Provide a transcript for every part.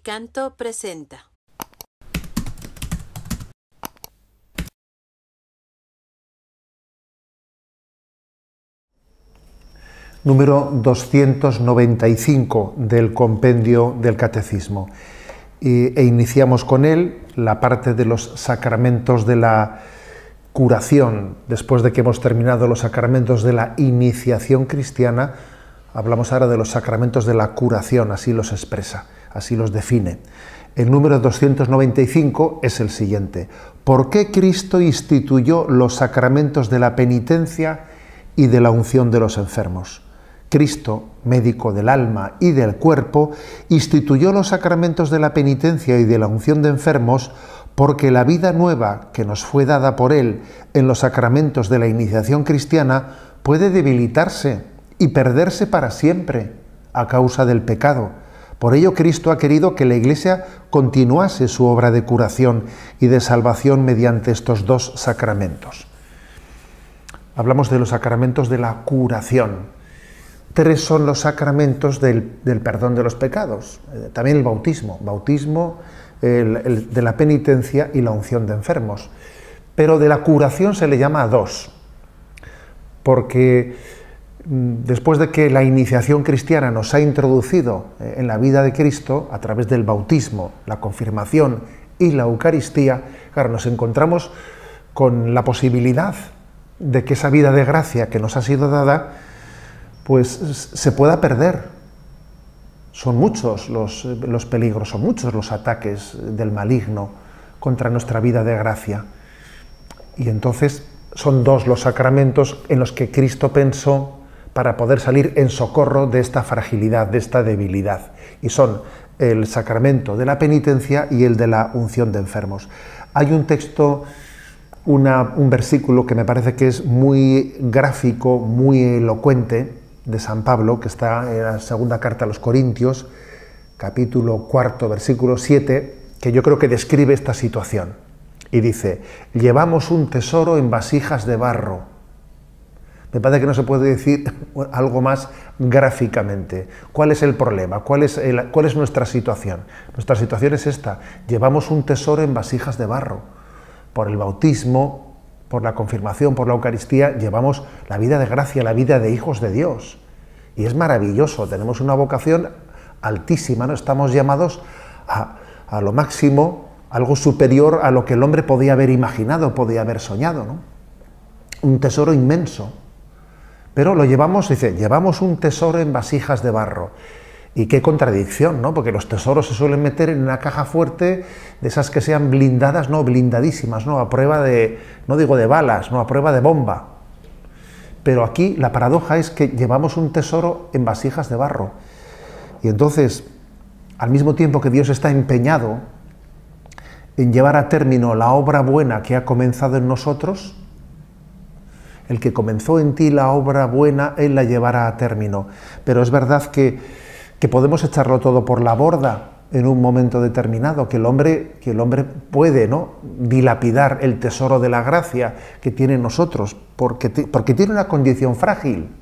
Canto presenta. Número 295 del compendio del Catecismo. E iniciamos con él la parte de los sacramentos de la curación, después de que hemos terminado los sacramentos de la iniciación cristiana Hablamos ahora de los sacramentos de la curación, así los expresa, así los define. El número 295 es el siguiente. ¿Por qué Cristo instituyó los sacramentos de la penitencia y de la unción de los enfermos? Cristo, médico del alma y del cuerpo, instituyó los sacramentos de la penitencia y de la unción de enfermos porque la vida nueva que nos fue dada por Él en los sacramentos de la iniciación cristiana puede debilitarse y perderse para siempre a causa del pecado. Por ello Cristo ha querido que la Iglesia continuase su obra de curación y de salvación mediante estos dos sacramentos. Hablamos de los sacramentos de la curación. Tres son los sacramentos del, perdón de los pecados. Eh, también el bautismo. Bautismo de la penitencia y la unción de enfermos. Pero de la curación se le llama a dos. Porque Mm, después de que la iniciación cristiana nos ha introducido eh, en la vida de Cristo a través del bautismo, la confirmación y la Eucaristía, claro, nos encontramos con la posibilidad de que esa vida de gracia que nos ha sido dada, pues se pueda perder. Son muchos los, eh, los peligros, son muchos los ataques del maligno contra nuestra vida de gracia. Y entonces son dos los sacramentos en los que Cristo pensó para poder salir en socorro de esta fragilidad, de esta debilidad. Y son el sacramento de la penitencia y el de la unción de enfermos. Hay un texto, un versículo que me parece que es muy gráfico, muy elocuente, de San Pablo, que está en la segunda carta a los Corintios, capítulo cuarto, versículo siete, que yo creo que describe esta situación. Y dice, llevamos un tesoro en vasijas de barro me parece que no se puede decir algo más gráficamente. ¿Cuál es el problema? ¿Cuál es, nuestra situación? Nuestra situación es esta. Llevamos un tesoro en vasijas de barro. Por el bautismo, por la confirmación, por la Eucaristía, llevamos la vida de gracia, la vida de hijos de Dios. Y es maravilloso. Tenemos una vocación altísima. ¿no? Estamos llamados a, lo máximo, algo superior a lo que el hombre podía haber imaginado, podía haber soñado. ¿no? Un tesoro inmenso. Pero lo llevamos, dice, llevamos un tesoro en vasijas de barro. Y qué contradicción, ¿no? Porque los tesoros se suelen meter en una caja fuerte de esas que sean blindadas, no, blindadísimas, ¿no? A prueba de, no digo de balas, no, a prueba de bomba. Pero aquí la paradoja es que llevamos un tesoro en vasijas de barro. Y entonces, al mismo tiempo que Dios está empeñado en llevar a término la obra buena que ha comenzado en nosotros, el que comenzó en ti la obra buena, Él la llevará a término. Pero es verdad que, podemos echarlo todo por la borda en un momento determinado, que el hombre, que el hombre puede ¿no? dilapidar el tesoro de la gracia que tiene nosotros, porque, porque tiene una condición frágil.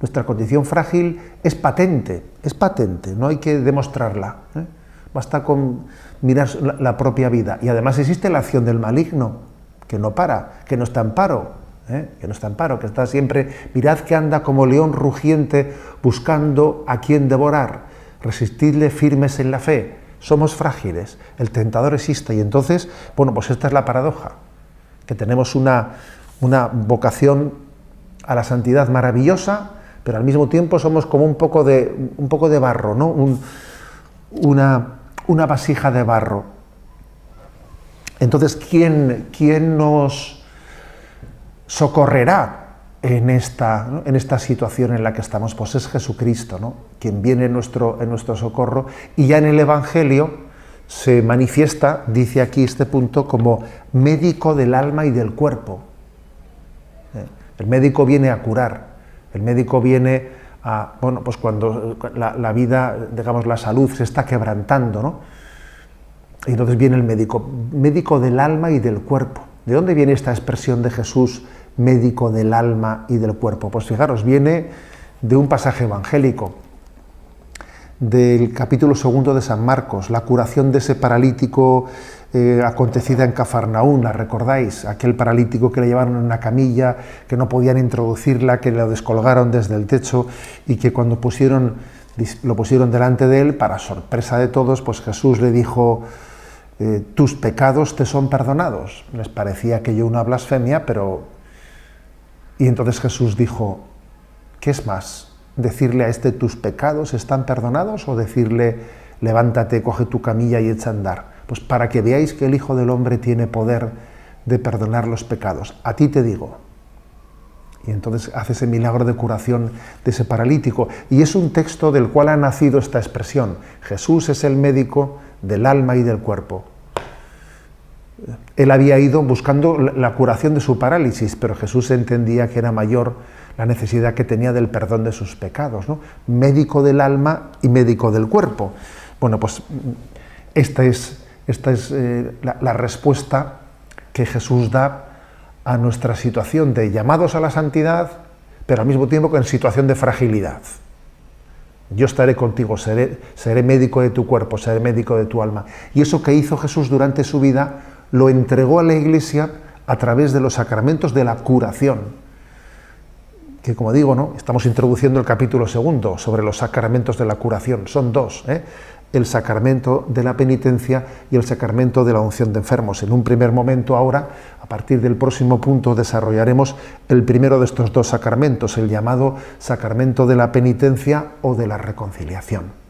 Nuestra condición frágil es patente, es patente, no hay que demostrarla. ¿eh? Basta con mirar la, la propia vida. Y además existe la acción del maligno, que no para, que no está en paro, ¿eh? que no está en paro, que está siempre, mirad que anda como león rugiente buscando a quien devorar, resistidle firmes en la fe, somos frágiles, el tentador existe y entonces, bueno, pues esta es la paradoja, que tenemos una, una vocación a la santidad maravillosa, pero al mismo tiempo somos como un poco de, un poco de barro, ¿no? una, una vasija de barro. Entonces, ¿quién, quién nos socorrerá en esta, en esta situación en la que estamos, pues es Jesucristo, ¿no? quien viene en nuestro, en nuestro socorro y ya en el Evangelio se manifiesta, dice aquí este punto, como médico del alma y del cuerpo. ¿Eh? El médico viene a curar, el médico viene a, bueno, pues cuando la, vida, digamos, la salud se está quebrantando, ¿no? Y entonces viene el médico, médico del alma y del cuerpo. ¿De dónde viene esta expresión de Jesús? médico del alma y del cuerpo. Pues fijaros, viene de un pasaje evangélico, del capítulo segundo de San Marcos, la curación de ese paralítico eh, acontecida en Cafarnaún, recordáis? Aquel paralítico que le llevaron en una camilla, que no podían introducirla, que lo descolgaron desde el techo y que cuando pusieron, lo pusieron delante de él, para sorpresa de todos, pues Jesús le dijo, eh, tus pecados te son perdonados. Les parecía aquello una blasfemia, pero y entonces Jesús dijo, ¿qué es más? ¿Decirle a este tus pecados están perdonados o decirle levántate, coge tu camilla y echa a andar? Pues para que veáis que el Hijo del Hombre tiene poder de perdonar los pecados. A ti te digo. Y entonces hace ese milagro de curación de ese paralítico. Y es un texto del cual ha nacido esta expresión. Jesús es el médico del alma y del cuerpo. Él había ido buscando la curación de su parálisis, pero Jesús entendía que era mayor la necesidad que tenía del perdón de sus pecados, ¿no? médico del alma y médico del cuerpo. Bueno, pues esta es, esta es eh, la, respuesta que Jesús da a nuestra situación de llamados a la santidad, pero al mismo tiempo en situación de fragilidad. Yo estaré contigo, seré médico de tu cuerpo, seré médico de tu alma. Y eso que hizo Jesús durante su vida lo entregó a la Iglesia a través de los sacramentos de la curación. Que como digo, estamos introduciendo el capítulo segundo sobre los sacramentos de la curación. Son dos, ¿eh? el sacramento de la penitencia y el sacramento de la unción de enfermos. En un primer momento ahora, a partir del próximo punto, desarrollaremos el primero de estos dos sacramentos, el llamado sacramento de la penitencia o de la reconciliación.